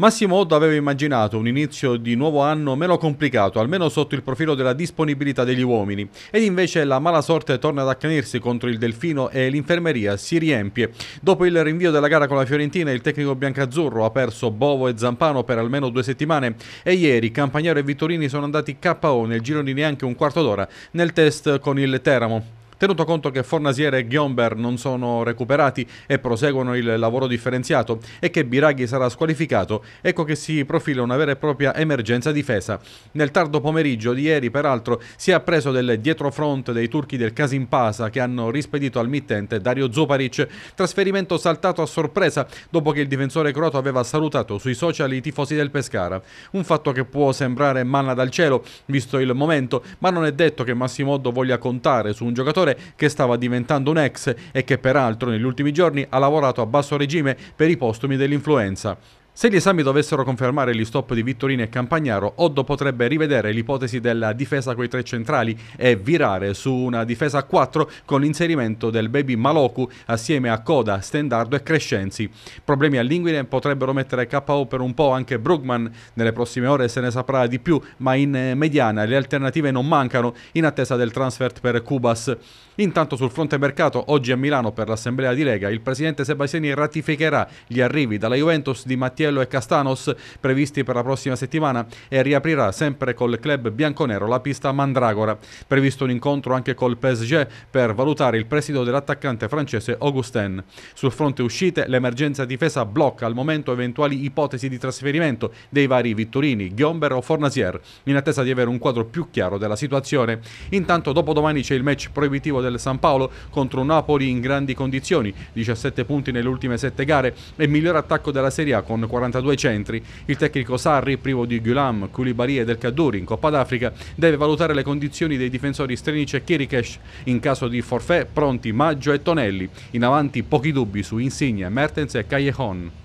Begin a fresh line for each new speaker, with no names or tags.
Massimo Oddo aveva immaginato un inizio di nuovo anno meno complicato, almeno sotto il profilo della disponibilità degli uomini, ed invece la mala sorte torna ad accanirsi contro il Delfino e l'infermeria si riempie. Dopo il rinvio della gara con la Fiorentina, il tecnico biancazzurro ha perso Bovo e Zampano per almeno due settimane e ieri Campagnaro e Vittorini sono andati KO nel giro di neanche un quarto d'ora nel test con il Teramo. Tenuto conto che Fornasiere e Ghiomber non sono recuperati e proseguono il lavoro differenziato e che Biraghi sarà squalificato, ecco che si profila una vera e propria emergenza difesa. Nel tardo pomeriggio di ieri, peraltro, si è appreso del dietrofront dei turchi del Casimpasa che hanno rispedito al mittente Dario Zoparic, trasferimento saltato a sorpresa dopo che il difensore croato aveva salutato sui social i tifosi del Pescara. Un fatto che può sembrare manna dal cielo, visto il momento, ma non è detto che Massimoddo voglia contare su un giocatore parlamentare che stava diventando un ex e che peraltro negli ultimi giorni ha lavorato a basso regime per i postumi dell'influenza. Se gli esami dovessero confermare gli stop di Vittorini e Campagnaro, Oddo potrebbe rivedere l'ipotesi della difesa coi tre centrali e virare su una difesa a quattro con l'inserimento del baby Maloku assieme a Coda, Stendardo e Crescenzi. Problemi all'inguine potrebbero mettere KO per un po' anche Brugman. Nelle prossime ore se ne saprà di più, ma in eh, mediana le alternative non mancano in attesa del transfert per Cubas. Intanto sul fronte mercato, oggi a Milano per l'assemblea di Lega, il presidente Sebastiani ratificherà gli arrivi dalla Juventus di Mattia Marcello e Castanos previsti per la prossima settimana e riaprirà sempre col club bianconero la pista Mandragora. Previsto un incontro anche col PSG per valutare il presidio dell'attaccante francese Augustin. Sul fronte uscite l'emergenza difesa blocca al momento eventuali ipotesi di trasferimento dei vari Vittorini, Ghiomber o Fornasier in attesa di avere un quadro più chiaro della situazione. Intanto dopodomani c'è il match proibitivo del San Paolo contro Napoli in grandi condizioni, 17 punti nelle ultime 7 gare e miglior attacco della Serie A con 42 centri. Il tecnico Sarri, privo di Ghulam, Koulibaly e Del Kaddouri in Coppa d'Africa, deve valutare le condizioni dei difensori Strenic e Kirikesh. In caso di forfè, pronti Maggio e Tonelli. In avanti pochi dubbi su Insigne, Mertens e Callejon.